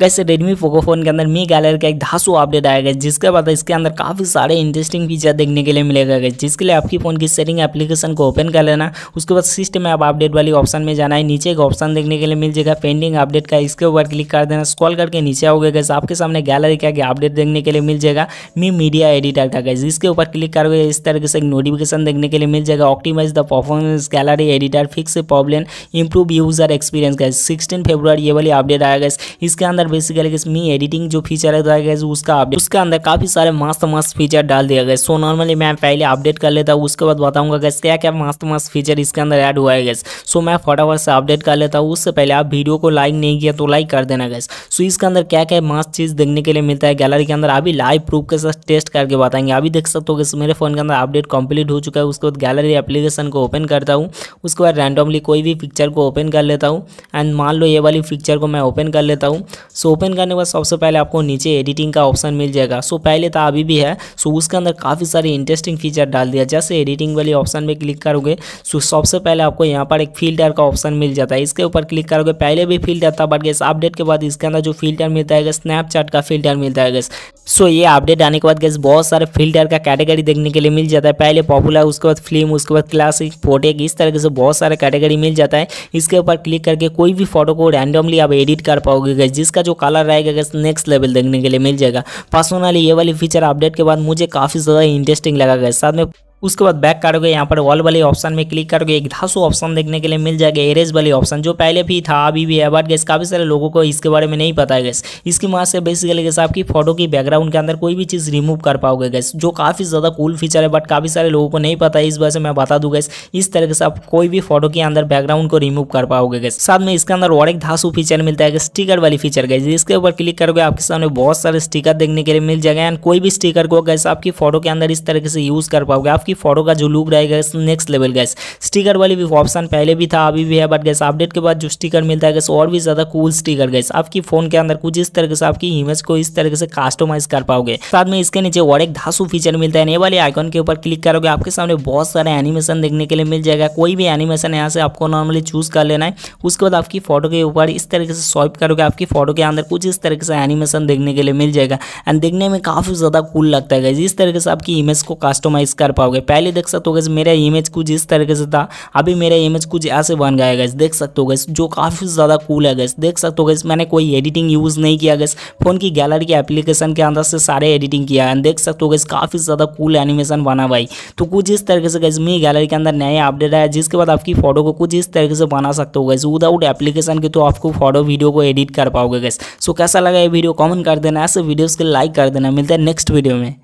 गैसे Redmi Poco phone के अंदर मी गैलरी का एक धासु अपडेट आएगा जिसके बाद इसके अंदर काफ़ी सारे इंटरेस्टिंग फीचर देखने के लिए मिलेगा गैस जिसके लिए आपकी फ़ोन की सेटिंग एप्लीकेशन को ओपन कर लेना उसके बाद सिस्टम ऐप अपडेट वाली ऑप्शन में जाना है नीचे एक ऑप्शन देखने के लिए मिल जाएगा पेंडिंग अपडेट का इसके ऊपर क्लिक कर देना स्कॉल करके नीचे आओगे गैस आपके सामने गैलरी का अपडेट देखने के लिए मिल जाएगा मी मीडिया एडिटर का गैस इसके ऊपर क्लिक करोगे इस तरीके से एक नोटिफिकेशन देखने के लिए मिल जाएगा optimize the performance gallery editor fix problem improve user experience guys sixteen February ये वाली अपडेट आया गैस इसके अंदर अंदर बेसिकली मी एडिटिंग जो फीचर है गैस तो उसका अपडेट उसके अंदर काफी सारे मस्त मस्त फीचर डाल दिया गया सो नॉर्मली मैं पहले अपडेट कर लेता हूँ उसके बाद बताऊंगा गैस क्या क्या मस्त मस्त फीचर इसके अंदर एड हुआ है गैस सो मैं फटाफट से अपडेट कर लेता हूँ उससे पहले आप वीडियो को लाइक नहीं किया तो लाइक कर देना गैस सो इसके अंदर क्या क्या मस्त चीज़ देखने के लिए मिलता है गैलरी के अंदर अभी लाइव प्रूफ के साथ टेस्ट करके बताएंगे अभी देख सकते हो गैस मेरे फोन के अंदर अपडेट कंप्लीट हो चुका है उसके बाद गैलरी एप्लीकेशन को ओपन करता हूँ उसके बाद रैंडमली कोई भी पिक्चर को ओपन कर लेता हूँ एंड मान लो ये वाली पिक्चर को मैं ओपन कर लेता हूँ सो ओपन करने के बाद सबसे पहले आपको नीचे एडिटिंग का ऑप्शन मिल जाएगा सो पहले तो अभी भी है सो उसके अंदर काफ़ी सारे इंटरेस्टिंग फीचर डाल दिया जैसे एडिटिंग वाले ऑप्शन में क्लिक करोगे सो सबसे पहले आपको यहाँ पर एक फिल्टर का ऑप्शन मिल जाता है इसके ऊपर क्लिक करोगे पहले भी फिल्टर था बट गैस अपडेट के बाद इसके अंदर जो फिल्टर मिलता है स्नैपचैट का फिल्टर मिलता है गैस सो ये अपडेट आने के बाद गैस बहुत सारे फिल्टर का कैटेगरी देखने के लिए मिल जाता है पहले पॉपुलर उसके बाद फिल्म उसके बाद क्लासिक फोटेक इस तरीके से बहुत सारे कैटेगरी मिल जाता है इसके ऊपर क्लिक करके कोई भी फोटो को रैंडमली आप एडिट कर पाओगे गैस जिसका जो कलर रहेगा गैस नेक्स्ट लेवल देखने के लिए मिल जाएगा पर्सनली ये वाली फीचर अपडेट के बाद मुझे काफ़ी ज़्यादा इंटरेस्टिंग लगा गया साथ में उसके बाद बैक काटोगे यहाँ पर वॉल वाले ऑप्शन में क्लिक करोगे एक धासु ऑप्शन देखने के लिए मिल जाएगा एरेज वाले ऑप्शन जो पहले भी था अभी भी है बट गैस काफ़ी सारे लोगों को इसके बारे में नहीं पता है गैस इसकी वहाँ से बेसिकली गैस आपकी फोटो की बैकग्राउंड के अंदर कोई भी चीज़ रिमूव कर पाओगे गैस जो काफ़ी ज़्यादा कूल फीचर है बट काफ़ी सारे लोगों को नहीं पता है इस वजह से मैं बता दूँगा इस तरीके से आप कोई भी फोटो के अंदर बैकग्राउंड को रिमूव कर पाओगे गैस साथ में इसके अंदर और एक धासु फीचर मिलता है स्टिकर वाली फीचर गैस इसके ऊपर क्लिक करोगे आपके सामने बहुत सारे स्टिकर देखने के लिए मिल जाएगा एंड कोई भी स्टिकर को गैस आपकी फोटो के अंदर इस तरीके से यूज़ कर पाओगे आपकी की फोटो का जो लुक रहेगा नेक्स्ट लेवल गैस स्टिकर वाली भी ऑप्शन पहले भी था अभी भी है बट गैस अपडेट के बाद जो स्टिकर मिलता है गैस और भी ज़्यादा कूल स्टिकर गैस आपकी फोन के अंदर कुछ इस तरह से आपकी इमेज को इस तरह से कस्टोमाइज कर पाओगे साथ में इसके नीचे और एक धासु फीचर मिलता है नए वाले आइकन के ऊपर क्लिक करोगे आपके सामने बहुत सारे एनिमेशन देखने के लिए मिल जाएगा कोई भी एनिमेशन यहाँ से आपको नॉर्मली चूज कर लेना है उसके बाद आपकी फोटो के ऊपर इस तरीके से स्वाइप करोगे आपकी फोटो के अंदर कुछ इस तरीके से एनिमेशन देखने के लिए मिल जाएगा एंड देखने में काफ़ी ज़्यादा कूल लगता है इस तरीके से आपकी इमेज को कस्टोमाइज कर पाओगे पहले देख सकते हो गैस मेरा इमेज कुछ इस तरीके से था अभी मेरा इमेज कुछ ऐसे बन गया गैस देख सकते हो गैस जो काफ़ी ज़्यादा कूल है गैस देख सकते हो गैस मैंने कोई एडिटिंग यूज़ नहीं किया गैस फ़ोन की गैलरी के एप्लीकेशन के अंदर से सारे एडिटिंग किया है देख सकते हो गैस काफ़ी ज़्यादा कूल एनिमेशन बना भाई तो कुछ इस तरीके से गैस मेरी गैलरी के अंदर नया अपडेट आया जिसके बाद आपकी फोटो को कुछ इस तरीके से बना सकते हो गैस विदाउट एप्लीकेशन के तो आपको फोटो वीडियो को एडिट कर पाओगे गैस सो कैसा लगा ये वीडियो कॉमेंट कर देना ऐसे वीडियोज़ के लाइक कर देना मिलता है नेक्स्ट वीडियो में